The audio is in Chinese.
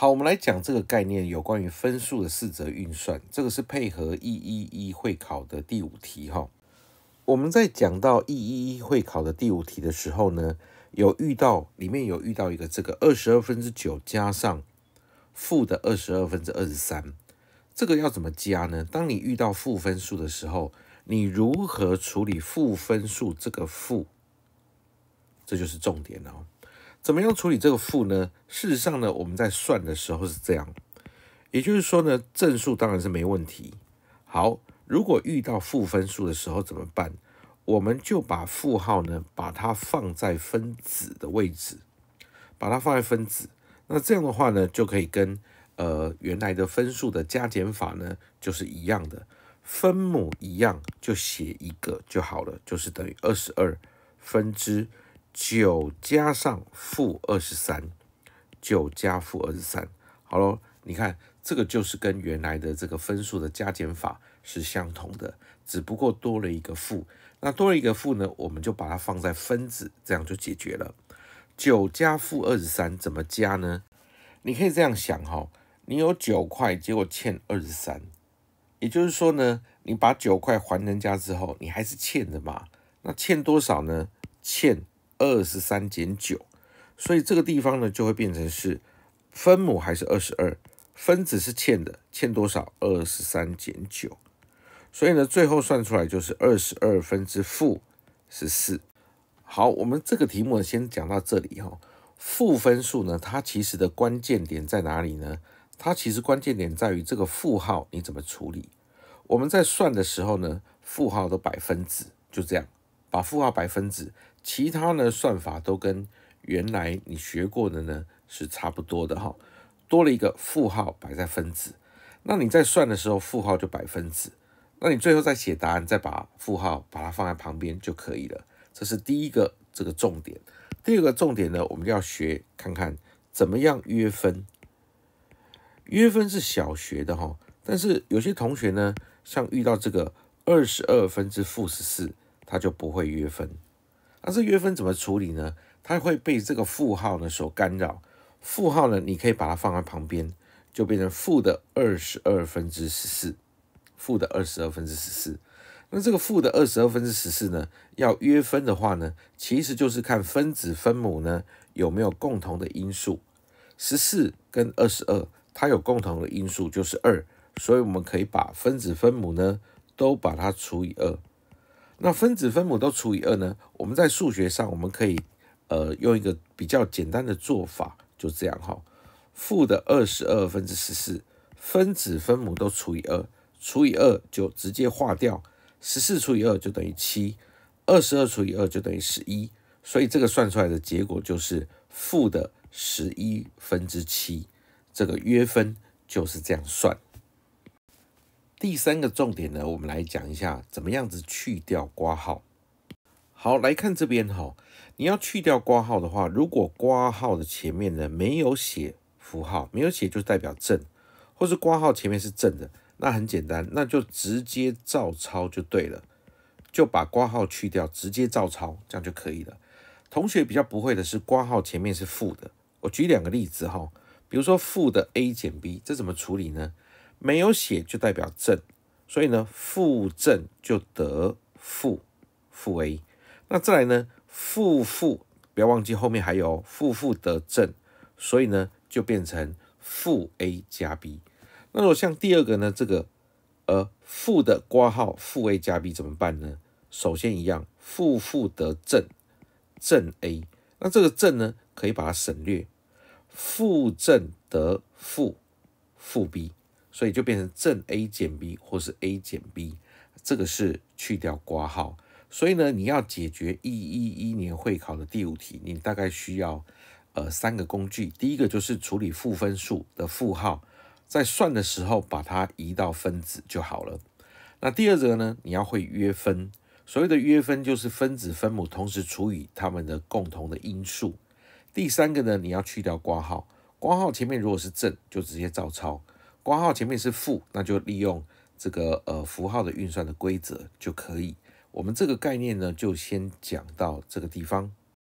好，我们来讲这个概念，有关于分数的四则运算。这个是配合一一一会考的第五题哈。我们在讲到一一一会考的第五题的时候呢，有遇到里面有遇到一个这个二十二分之九加上负的二十二分之二十三，这个要怎么加呢？当你遇到负分数的时候，你如何处理负分数这个负？这就是重点哦。怎么样处理这个负呢？事实上呢，我们在算的时候是这样，也就是说呢，正数当然是没问题。好，如果遇到负分数的时候怎么办？我们就把负号呢，把它放在分子的位置，把它放在分子。那这样的话呢，就可以跟呃原来的分数的加减法呢，就是一样的，分母一样就写一个就好了，就是等于二十二分之。九加上负二十三，九加负二十三。好了，你看这个就是跟原来的这个分数的加减法是相同的，只不过多了一个负。那多了一个负呢，我们就把它放在分子，这样就解决了。九加负二十三怎么加呢？你可以这样想哈，你有九块，结果欠二十三，也就是说呢，你把九块还人家之后，你还是欠的嘛。那欠多少呢？欠。二十三减九，所以这个地方呢就会变成是分母还是二十二，分子是欠的，欠多少？二十三减九，所以呢，最后算出来就是二十二分之负十四。好，我们这个题目先讲到这里哈。负分数呢，它其实的关键点在哪里呢？它其实关键点在于这个负号你怎么处理。我们在算的时候呢，负号的百分子就这样，把负号百分子。其他呢？算法都跟原来你学过的呢是差不多的哈，多了一个负号摆在分子。那你在算的时候，负号就摆分子。那你最后再写答案，再把负号把它放在旁边就可以了。这是第一个这个重点。第二个重点呢，我们就要学看看怎么样约分。约分是小学的哈，但是有些同学呢，像遇到这个二十二分之负十四，他就不会约分。那这约分怎么处理呢？它会被这个负号呢所干扰。负号呢，你可以把它放在旁边，就变成负的二十二分之十四。负的二十二分之十四。那这个负的二十二分之十四呢，要约分的话呢，其实就是看分子分母呢有没有共同的因素。十四跟二十二，它有共同的因素就是二，所以我们可以把分子分母呢都把它除以二。那分子分母都除以二呢？我们在数学上，我们可以，呃，用一个比较简单的做法，就这样哈。负的二十二分之十四，分子分母都除以二，除以二就直接化掉，十四除以二就等于七，二十二除以二就等于十一，所以这个算出来的结果就是负的十一分之七，这个约分就是这样算。第三个重点呢，我们来讲一下怎么样子去掉挂号。好，来看这边哈，你要去掉挂号的话，如果挂号的前面呢没有写符号，没有写就代表正，或是挂号前面是正的，那很简单，那就直接照抄就对了，就把挂号去掉，直接照抄，这样就可以了。同学比较不会的是挂号前面是负的，我举两个例子哈，比如说负的 a 减 b，这怎么处理呢？没有写就代表正，所以呢，负正就得负负 a。那再来呢，负负不要忘记后面还有负负得正，所以呢就变成负 a 加 b。那如果像第二个呢，这个呃负的挂号负 a 加 b 怎么办呢？首先一样，负负得正正 a。那这个正呢可以把它省略，负正得负负 b。所以就变成正 a 减 b，或是 a 减 b，这个是去掉括号。所以呢，你要解决一一一年会考的第五题，你大概需要呃三个工具。第一个就是处理负分数的负号，在算的时候把它移到分子就好了。那第二个呢，你要会约分。所谓的约分就是分子分母同时除以它们的共同的因素。第三个呢，你要去掉括号。括号前面如果是正，就直接照抄。括号前面是负，那就利用这个呃符号的运算的规则就可以。我们这个概念呢，就先讲到这个地方。